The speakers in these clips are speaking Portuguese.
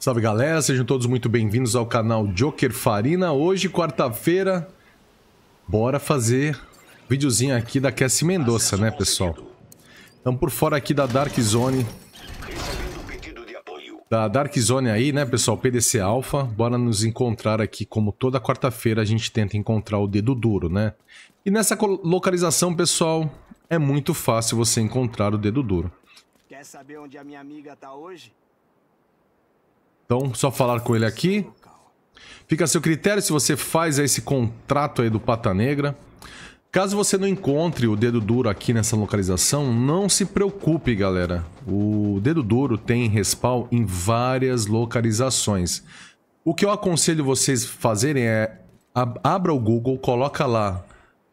Salve galera, sejam todos muito bem-vindos ao canal Joker Farina. Hoje, quarta-feira, bora fazer videozinho aqui da Cassie Mendoza, né, pessoal? Estamos por fora aqui da Dark Zone. Da Dark Zone aí, né, pessoal? PDC Alpha. Bora nos encontrar aqui, como toda quarta-feira a gente tenta encontrar o dedo duro, né? E nessa localização, pessoal, é muito fácil você encontrar o dedo duro. Quer saber onde a minha amiga tá hoje? Então, só falar com ele aqui. Fica a seu critério se você faz esse contrato aí do Pata Negra. Caso você não encontre o dedo duro aqui nessa localização, não se preocupe, galera. O dedo duro tem respawn em várias localizações. O que eu aconselho vocês fazerem é abra o Google, coloca lá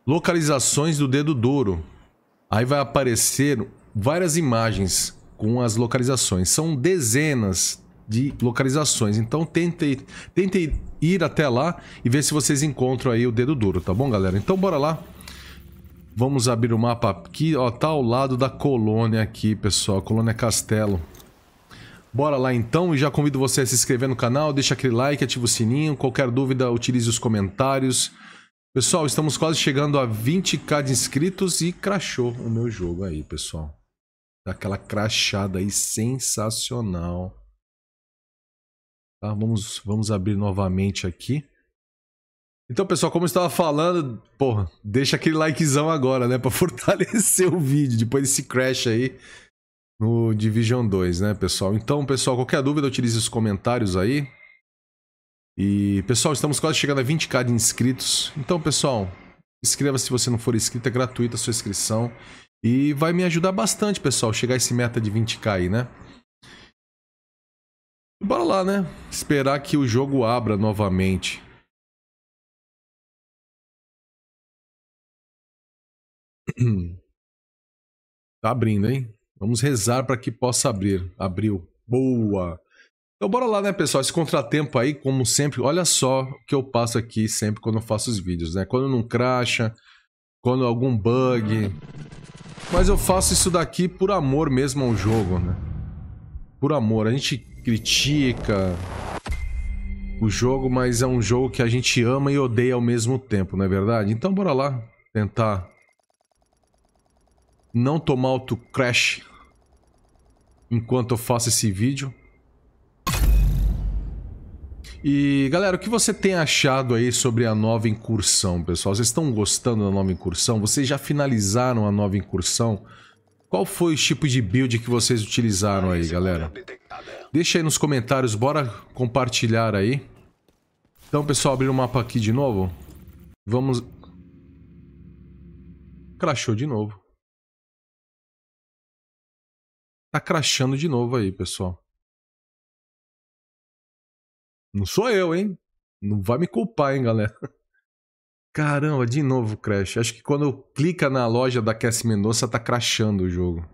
localizações do dedo duro. Aí vai aparecer várias imagens com as localizações. São dezenas, de localizações. Então tentem, tente ir até lá e ver se vocês encontram aí o dedo duro, tá bom, galera? Então bora lá. Vamos abrir o mapa aqui, ó, tá ao lado da colônia aqui, pessoal, colônia Castelo. Bora lá então e já convido você a se inscrever no canal, deixa aquele like, ativa o sininho, qualquer dúvida utilize os comentários. Pessoal, estamos quase chegando a 20k de inscritos e crachou o meu jogo aí, pessoal. Daquela crachada aí sensacional. Tá, vamos, vamos abrir novamente aqui. Então, pessoal, como eu estava falando, porra, deixa aquele likezão agora, né? Pra fortalecer o vídeo, depois desse crash aí no Division 2, né, pessoal? Então, pessoal, qualquer dúvida, utilize os comentários aí. E, pessoal, estamos quase chegando a 20k de inscritos. Então, pessoal, inscreva-se se você não for inscrito, é gratuita a sua inscrição. E vai me ajudar bastante, pessoal, chegar a esse meta de 20k aí, né? Bora lá, né? Esperar que o jogo abra novamente. Tá abrindo, hein? Vamos rezar para que possa abrir. Abriu. Boa! Então bora lá, né, pessoal? Esse contratempo aí, como sempre, olha só o que eu passo aqui sempre quando eu faço os vídeos, né? Quando não cracha, quando algum bug. Mas eu faço isso daqui por amor mesmo ao jogo, né? por amor. A gente critica o jogo, mas é um jogo que a gente ama e odeia ao mesmo tempo, não é verdade? Então bora lá tentar não tomar auto crash enquanto eu faço esse vídeo. E galera, o que você tem achado aí sobre a nova incursão, pessoal? Vocês estão gostando da nova incursão? Vocês já finalizaram a nova incursão? Qual foi o tipo de build que vocês utilizaram aí, galera? Deixa aí nos comentários, bora compartilhar aí. Então, pessoal, abrir o mapa aqui de novo. Vamos... Crashou de novo. Tá crashando de novo aí, pessoal. Não sou eu, hein? Não vai me culpar, hein, galera. Caramba, de novo crash. Acho que quando clica na loja da Cass Mendonça tá crashando o jogo.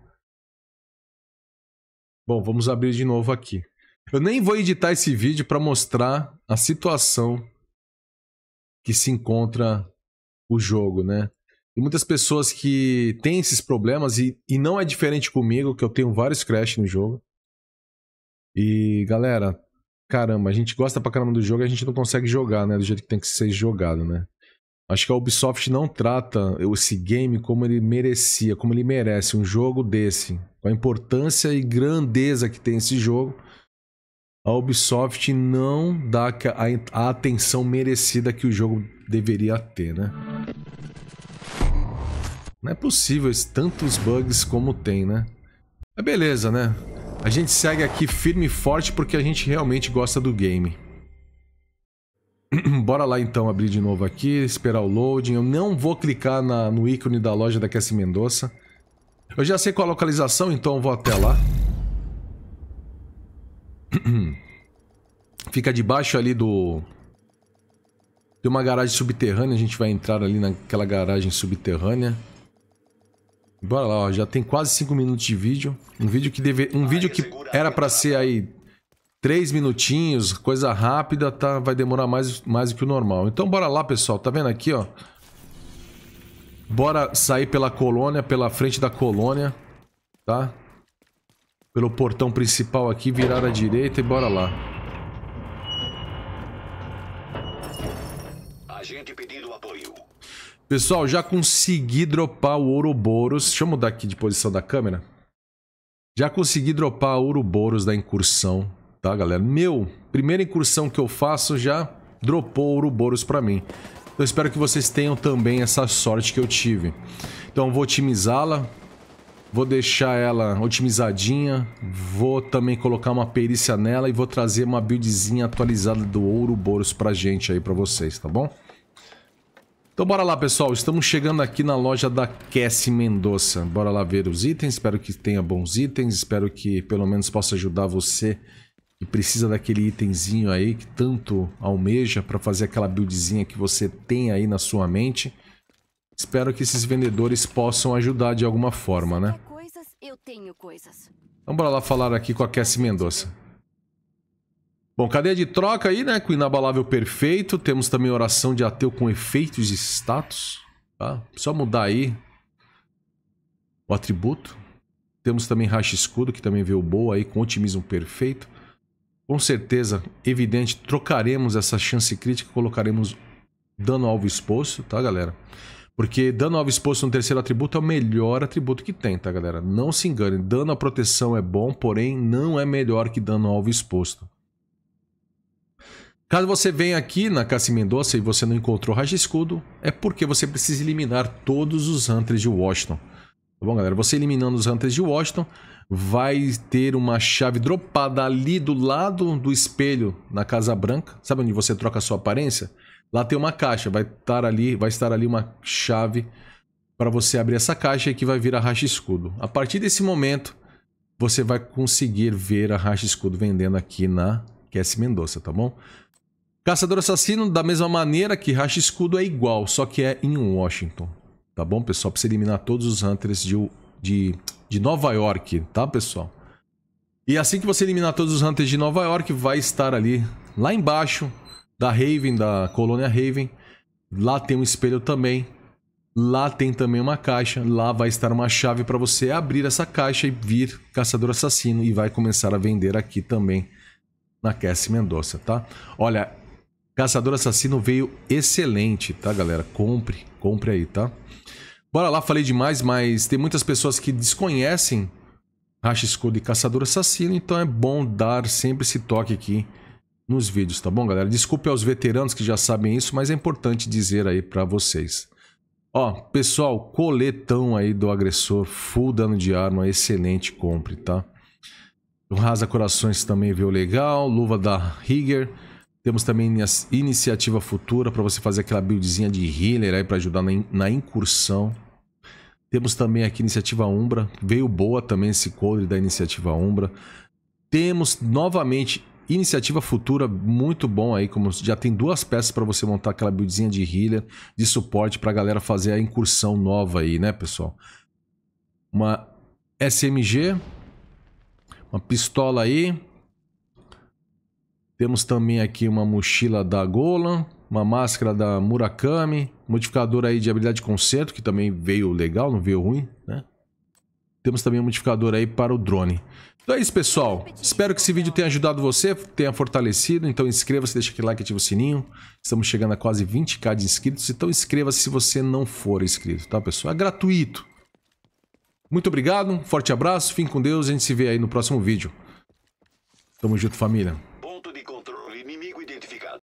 Bom, vamos abrir de novo aqui. Eu nem vou editar esse vídeo para mostrar a situação que se encontra o jogo, né? E muitas pessoas que têm esses problemas, e, e não é diferente comigo, que eu tenho vários crash no jogo. E galera, caramba, a gente gosta pra caramba do jogo e a gente não consegue jogar, né? Do jeito que tem que ser jogado, né? Acho que a Ubisoft não trata esse game como ele merecia, como ele merece um jogo desse, com a importância e grandeza que tem esse jogo. A Ubisoft não dá a atenção merecida que o jogo deveria ter, né? Não é possível tantos bugs como tem, né? Mas beleza, né? A gente segue aqui firme e forte porque a gente realmente gosta do game. Bora lá então abrir de novo aqui, esperar o loading. Eu não vou clicar na, no ícone da loja da Cassie Mendoza. Eu já sei qual a localização, então vou até lá. Fica debaixo ali do... De uma garagem subterrânea, a gente vai entrar ali naquela garagem subterrânea. Bora lá, ó. já tem quase 5 minutos de vídeo. Um vídeo que deve... um vídeo que era para tá. ser aí três minutinhos, coisa rápida, tá? Vai demorar mais, mais do que o normal. Então bora lá, pessoal. Tá vendo aqui, ó? Bora sair pela colônia, pela frente da colônia, tá? Pelo portão principal aqui, virar à direita e bora lá. Agente pedindo apoio. Pessoal, já consegui dropar o Ouroboros. Deixa eu mudar aqui de posição da câmera. Já consegui dropar o Ouroboros da incursão tá, galera? Meu, primeira incursão que eu faço já dropou Ouroboros para mim. Eu espero que vocês tenham também essa sorte que eu tive. Então, vou otimizá-la. Vou deixar ela otimizadinha. Vou também colocar uma perícia nela e vou trazer uma buildzinha atualizada do Ouroboros pra gente aí, pra vocês, tá bom? Então bora lá, pessoal. Estamos chegando aqui na loja da Cassie Mendoza. Bora lá ver os itens. Espero que tenha bons itens. Espero que pelo menos possa ajudar você e precisa daquele itemzinho aí que tanto almeja para fazer aquela buildzinha que você tem aí na sua mente. Espero que esses vendedores possam ajudar de alguma forma, né? Coisas, eu tenho coisas. Então bora lá falar aqui com a Cassie Mendoza. Bom, cadeia de troca aí, né? Com inabalável perfeito. Temos também oração de ateu com efeitos de status. Tá? Só mudar aí o atributo. Temos também racha escudo, que também veio boa aí com otimismo perfeito com certeza, evidente, trocaremos essa chance crítica e colocaremos dano alvo exposto, tá, galera? Porque dano alvo exposto no terceiro atributo é o melhor atributo que tem, tá, galera? Não se engane, dano à proteção é bom, porém não é melhor que dano alvo exposto. Caso você venha aqui na Cassi Mendoza e você não encontrou Raja Escudo, é porque você precisa eliminar todos os Hunters de Washington. Tá bom, galera? Você eliminando os Hunters de Washington, vai ter uma chave dropada ali do lado do espelho na Casa Branca. Sabe onde você troca a sua aparência? Lá tem uma caixa, vai estar ali, vai estar ali uma chave para você abrir essa caixa e que vai vir a racha escudo. A partir desse momento, você vai conseguir ver a racha escudo vendendo aqui na Cassie Mendoza, tá bom? Caçador assassino, da mesma maneira que racha escudo, é igual, só que é em Washington. Tá bom, pessoal? Pra você eliminar todos os Hunters de, de, de Nova York, tá, pessoal? E assim que você eliminar todos os Hunters de Nova York, vai estar ali, lá embaixo da Raven, da colônia Raven. Lá tem um espelho também. Lá tem também uma caixa. Lá vai estar uma chave para você abrir essa caixa e vir Caçador Assassino. E vai começar a vender aqui também na Cassie Mendoza, tá? Olha, Caçador Assassino veio excelente, tá, galera? Compre, compre aí, tá? Bora lá, falei demais, mas tem muitas pessoas que desconhecem Racha Escudo e Caçador Assassino, então é bom dar sempre esse toque aqui nos vídeos, tá bom, galera? Desculpe aos veteranos que já sabem isso, mas é importante dizer aí para vocês. Ó, pessoal, coletão aí do agressor, full dano de arma, excelente, compre, tá? O Rasa Corações também veio legal, luva da Higger... Temos também a iniciativa futura para você fazer aquela buildzinha de healer aí para ajudar na, incursão. Temos também aqui iniciativa Umbra. Veio boa também esse code da iniciativa Umbra. Temos novamente iniciativa futura muito bom aí, como já tem duas peças para você montar aquela buildzinha de healer de suporte para a galera fazer a incursão nova aí, né, pessoal? Uma SMG, uma pistola aí, temos também aqui uma mochila da Golan, uma máscara da Murakami, modificador aí de habilidade de concerto, que também veio legal, não veio ruim, né? Temos também um modificador aí para o drone. Então é isso, pessoal. Espero que esse vídeo tenha ajudado você, tenha fortalecido. Então inscreva-se, deixa aquele like, ativa o sininho. Estamos chegando a quase 20k de inscritos. Então inscreva-se se você não for inscrito, tá, pessoal? É gratuito. Muito obrigado, um forte abraço, fim com Deus. A gente se vê aí no próximo vídeo. Tamo junto, família.